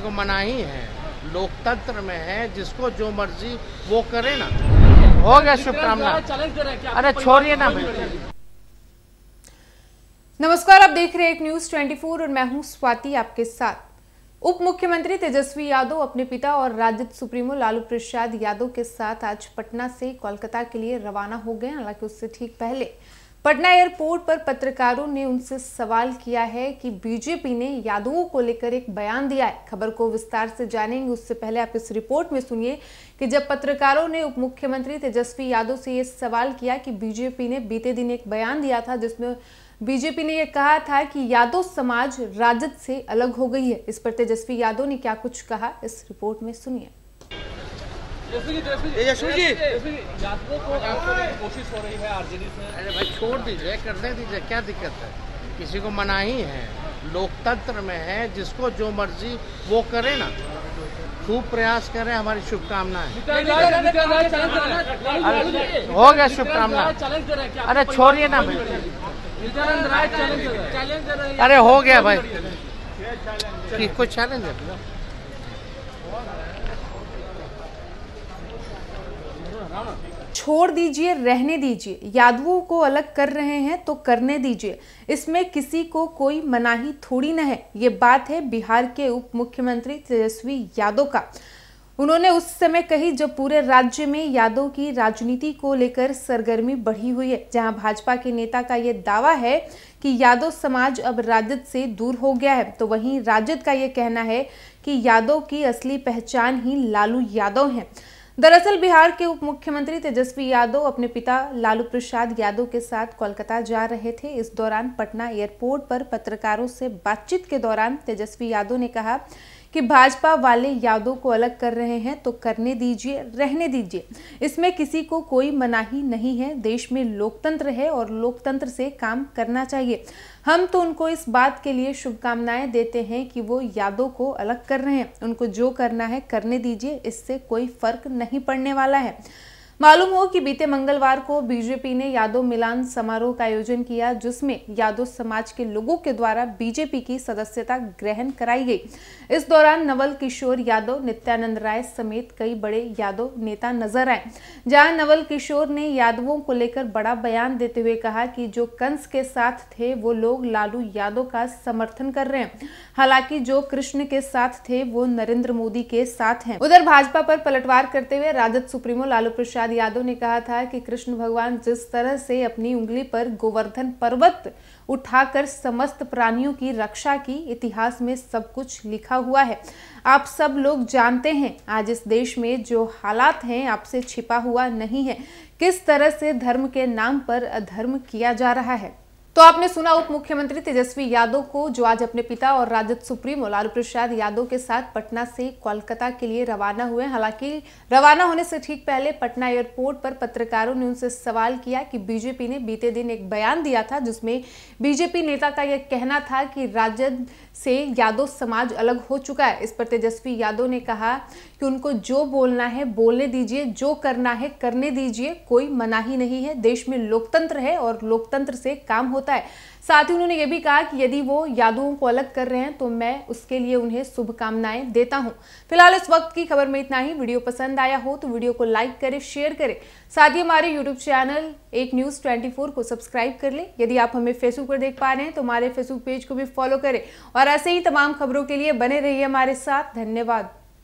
को मनाही है लोकतंत्र में है जिसको जो मर्जी वो करे ना हो गया शुभकामना अरे छोड़िए ना नमस्कार आप देख रहे हैं एक न्यूज 24 और मैं हूं स्वाति आपके साथ उप मुख्यमंत्री तेजस्वी यादव अपने पिता और राजद सुप्रीमो लालू प्रसाद यादव के साथ आज पटना से कोलकाता के लिए रवाना हो गए हालांकि उससे ठीक पहले पटना एयरपोर्ट पर पत्रकारों ने उनसे सवाल किया है कि बीजेपी ने यादवों को लेकर एक बयान दिया है खबर को विस्तार से जानेंगे उससे पहले आप इस रिपोर्ट में सुनिए कि जब पत्रकारों ने उप मुख्यमंत्री तेजस्वी यादव से ये सवाल किया कि बीजेपी ने बीते दिन एक बयान दिया था जिसमें बीजेपी ने यह कहा था कि यादव समाज राजद से अलग हो गई है इस पर तेजस्वी यादव ने क्या कुछ कहा इस रिपोर्ट में सुनिए कोशिश हो रही है आरजेडी से अरे भाई छोड़ दीजिए करने दीजिए क्या दिक्कत है किसी को मना ही है लोकतंत्र में है जिसको जो मर्जी वो करे ना खूब प्रयास करें हमारी शुभकामनाएं हो गया शुभकामना अरे छोड़िए ना भाई अरे हो गया भाई कुछ चैलेंज है छोड़ दीजिए रहने दीजिए यादवों को अलग कर रहे हैं तो करने दीजिए इसमें किसी को कोई मनाही थोड़ी न है ये बात है बिहार के उप मुख्यमंत्री तेजस्वी यादव का उन्होंने उस समय कही जब पूरे राज्य में यादव की राजनीति को लेकर सरगर्मी बढ़ी हुई है जहां भाजपा के नेता का ये दावा है कि यादव समाज अब राजद से दूर हो गया है तो वहीं राजद का ये कहना है कि यादव की असली पहचान ही लालू यादव हैं दरअसल बिहार के उप मुख्यमंत्री तेजस्वी यादव अपने पिता लालू प्रसाद यादव के साथ कोलकाता जा रहे थे इस दौरान पटना एयरपोर्ट पर पत्रकारों से बातचीत के दौरान तेजस्वी यादव ने कहा कि भाजपा वाले यादव को अलग कर रहे हैं तो करने दीजिए रहने दीजिए इसमें किसी को कोई मनाही नहीं है देश में लोकतंत्र है और लोकतंत्र से काम करना चाहिए हम तो उनको इस बात के लिए शुभकामनाएं देते हैं कि वो यादव को अलग कर रहे हैं उनको जो करना है करने दीजिए इससे कोई फर्क नहीं पड़ने वाला है मालूम हो कि बीते मंगलवार को बीजेपी ने यादव मिलान समारोह का आयोजन किया जिसमें यादव समाज के लोगों के द्वारा बीजेपी की सदस्यता ग्रहण कराई गई इस दौरान नवल किशोर यादव नित्यानंद राय समेत कई बड़े यादव नेता नजर आए जहां नवल किशोर ने यादवों को लेकर बड़ा बयान देते हुए कहा कि जो कंस के साथ थे वो लोग लालू यादव का समर्थन कर रहे हैं हालांकि जो कृष्ण के साथ थे वो नरेंद्र मोदी के साथ हैं उधर भाजपा पर पलटवार करते हुए राजद सुप्रीमो लालू प्रसाद प्रसाद यादव ने कहा था कि कृष्ण भगवान जिस तरह से अपनी उंगली पर गोवर्धन पर्वत उठाकर समस्त प्राणियों की रक्षा की इतिहास में सब कुछ लिखा हुआ है आप सब लोग जानते हैं आज इस देश में जो हालात हैं आपसे छिपा हुआ नहीं है किस तरह से धर्म के नाम पर अधर्म किया जा रहा है तो आपने सुना उप मुख्यमंत्री तेजस्वी यादव को जो आज अपने पिता और राजद सुप्रीमो लालू प्रसाद यादव के साथ पटना से कोलकाता के लिए रवाना हुए हालांकि रवाना होने से ठीक पहले पटना एयरपोर्ट पर पत्रकारों ने उनसे सवाल किया कि बीजेपी ने बीते दिन एक बयान दिया था जिसमें बीजेपी नेता का यह कहना था कि राजद से यादव समाज अलग हो चुका है इस पर तेजस्वी यादव ने कहा कि उनको जो बोलना है बोलने दीजिए जो करना है करने दीजिए कोई मनाही नहीं है देश में लोकतंत्र है और लोकतंत्र से काम होता होता है साथ ही उन्होंने ये भी कहा कि यदि वो यादुओं को अलग कर रहे हैं तो मैं उसके लिए उन्हें शुभकामनाएं देता हूं फिलहाल इस वक्त की खबर में इतना ही वीडियो पसंद आया हो तो वीडियो को लाइक करें शेयर करें साथ ही हमारे यूट्यूब चैनल एक न्यूज़ 24 को सब्सक्राइब कर लें यदि आप हमें फेसबुक पर देख पा रहे हैं तो हमारे फेसबुक पेज को भी फॉलो करें और ऐसे ही तमाम खबरों के लिए बने रहिए हमारे साथ धन्यवाद